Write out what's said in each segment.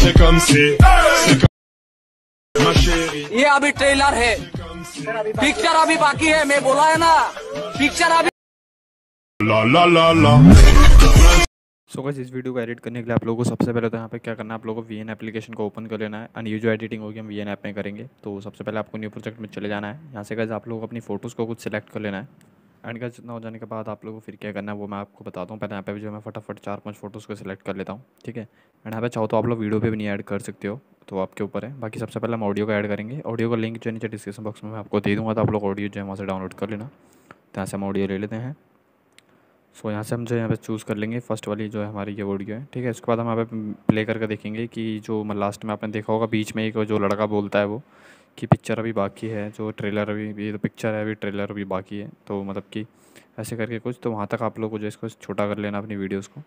C'est comme si, c'est comme ma chérie. ये अभी trailer है पिक्चर अभी बाकी है मैं बोला है ना पिक्चर अभी ला ला ला ला सो so इस वीडियो को एडिट करने के लिए आप लोगों को सबसे पहले तो यहाँ पे क्या करना है आप लोगों को वी एप्लीकेशन को ओपन कर लेना है एंड ये जो एडिटिंग होगी हम वी एन ऐप में करेंगे तो सबसे पहले आपको न्यू प्रोजेक्ट में चले जाना है यहाँ से गैस आप लोग अपनी फोटोज़ को कुछ सिलेक्ट कर लेना है एंड गैस जितना हो जाने के बाद आप लोगों को फिर क्या करना है वो मैं आपको बताता हूँ पहले यहाँ पे भी जो मैं फटाफट चार पांच फ़ोटोज़ को सिलेक्ट कर लेता हूँ ठीक है एंड यहाँ पे चाहो तो आप लोग वीडियो पे भी नहीं ऐड कर सकते हो तो आपके ऊपर है बाकी सबसे पहले हम ऑडियो का ऐड करेंगे ऑडियो का लिंक जो नीचे डिस्क्रिप्शन बॉक्स में मैं आपको दे दूँगा तो आप लोग ऑडियो जो है वहाँ से डाउनलोड कर लेना तो यहाँ से हम ऑडियो ले लेते हैं सो यहाँ से हम जो यहाँ पे चूज़ कर लेंगे फर्स्ट वाली जो है हमारी ये ऑडियो है ठीक है इसके बाद हम यहाँ पे प्ले करके देखेंगे कि जो लास्ट में आपने देखा होगा बीच में एक जो लड़का बोलता है वो की पिक्चर अभी बाकी है जो ट्रेलर अभी ये तो पिक्चर है अभी ट्रेलर अभी बाकी है तो मतलब कि ऐसे करके कुछ तो वहाँ तक आप लोग को जो इसको छोटा कर लेना अपनी वीडियोज़ को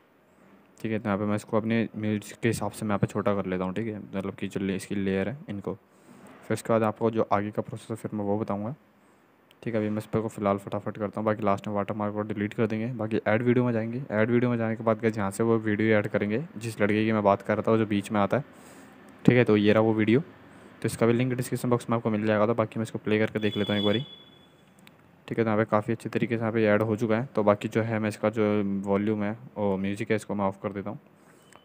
ठीक है तो यहाँ पे मैं इसको अपने म्यूजिक के हिसाब से मैं यहाँ पे छोटा कर लेता हूँ ठीक है मतलब कि जो इसकी लेयर है इनको फिर उसके बाद आपको जो आगे का प्रोसेस है फिर मैं वो बताऊँगा ठीक है अभी मैं इस पर को फिलहाल फटाफट करता हूँ बाकी लास्ट में वाटर मार्क डिलीट कर देंगे बाकी ऐड वीडियो में जाएंगे ऐड वीडियो में जाने के बाद जहाँ से वो वीडियो ऐड करेंगे जिस लड़के की मैं बात कर रहा था वो जो बीच में आता है ठीक है तो ये रहा वो वीडियो तो इसका भी लिंक डिस्क्रिप्शन बॉक्स में आपको मिल जाएगा तो बाकी मैं इसको प्ले करके देख लेता हूँ एक बारी ठीक है तो यहाँ पे काफ़ी अच्छे तरीके से यहाँ पे ऐड हो चुका है तो बाकी जो है मैं इसका जो वॉल्यूम है और म्यूज़िक है इसको मैं ऑफ़ कर देता हूँ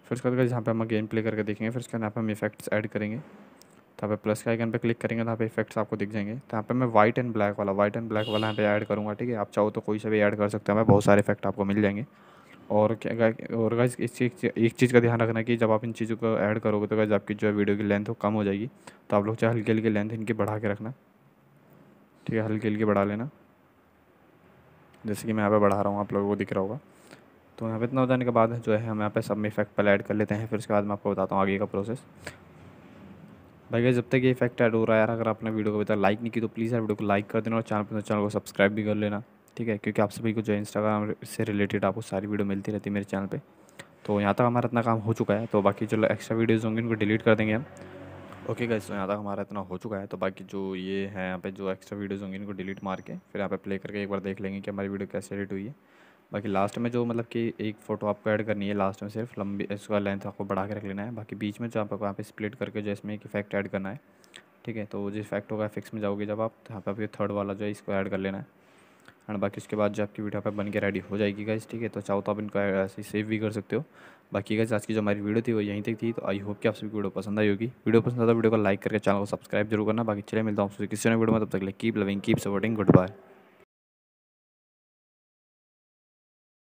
फिर उसके बाद यहाँ पर हम गेम प्ले करके देखेंगे फिर उसके बाद यहाँ पे हम इफेक्ट्स ऐड करेंगे तो यहाँ पे प्लस के आइकन पर क्लिक करेंगे तो यहाँ पे इफेक्ट्स आपको दिख जाएंगे तो यहाँ पर मैं वाइट एंड ब्लैक वाला वाइट एंड ब्लैक वाला यहाँ पे ऐड करूँगा ठीक है आप चाहो तो कोई से भी ऐड कर सकते हैं मैं बहुत सारे इफेक्ट आपको मिल जाएंगे और क्या और गाइज इस चीज़ एक चीज़ का ध्यान रखना कि जब आप इन चीज़ों को ऐड करोगे तो गाइज आपकी जो है वीडियो की लेंथ वो कम हो जाएगी तो आप लोग चाहे हल्की हल्की लेंथ इनकी बढ़ा के रखना ठीक है हल्की हल्की बढ़ा लेना जैसे कि मैं यहाँ पे बढ़ा रहा हूँ आप लोगों को दिख रहा होगा तो यहाँ पे इतना हो जाने के बाद जो है हम यहाँ पे सब इफेक्ट पहले ऐड कर लेते हैं फिर उसके बाद मैं आपको बताता हूँ आगे का प्रोसेस भाई जब तक ये इफेक्ट ऐड हो रहा है यार अगर आपने वीडियो को अभी तक लाइक नहीं की तो प्लीज़ यार वीडियो को लाइक कर देना और चैनल पर चैनल को सब्सक्राइब भी कर लेना ठीक है क्योंकि आप सभी को जो इंस्टाग्राम से रिलेटेड आपको सारी वीडियो मिलती रहती है मेरे चैनल पर तो यहाँ तक हमारा इतना काम हो चुका है तो बाकी जो एक्स्ट्रा वीडियोज़ होंगे उनको डिलीट कर देंगे हम ओके गाइस तो यहाँ तक हमारा इतना हो चुका है तो बाकी जो ये है यहाँ पे जो एक्स्ट्रा वीडियोज़ होंगे इनको डिलीट मार के फिर यहाँ पे प्ले करके एक बार देख लेंगे कि हमारी वीडियो कैसे एडिट हुई है बाकी लास्ट में जो मतलब कि एक फ़ोटो आपको ऐड करनी है लास्ट में सिर्फ लंबी इसका लेंथ आपको बढ़ा के रख लेना है बाकी बीच में जो आपको यहाँ पे स्प्लिट करके जो इसमें एक इफेक्ट ऐड करना है ठीक है तो जो इफेक्ट होगा फिक्स में जाओगे जब आप तो यहाँ पर आप थर्ड वाला जो है इसको ऐड कर लेना है एंड बाकी उसके बाद जो आपकी वीडियो पर बन के रेडी हो जाएगी गाइज ठीक है तो चाहो तो आप इनको ऐसे सेव भी कर सकते हो बाकी गाइज आज की जो हमारी वीडियो थी वो यहीं तक थी तो आई होप कि आप सभी वीडियो पसंद आई होगी वीडियो पसंद आता तो वीडियो को लाइक करके चैनल को सब्सक्राइब जरूर करना बाकी चले मिलता हूँ किसी ने वीडियो में तब तक लिए keep loving keep supporting good bye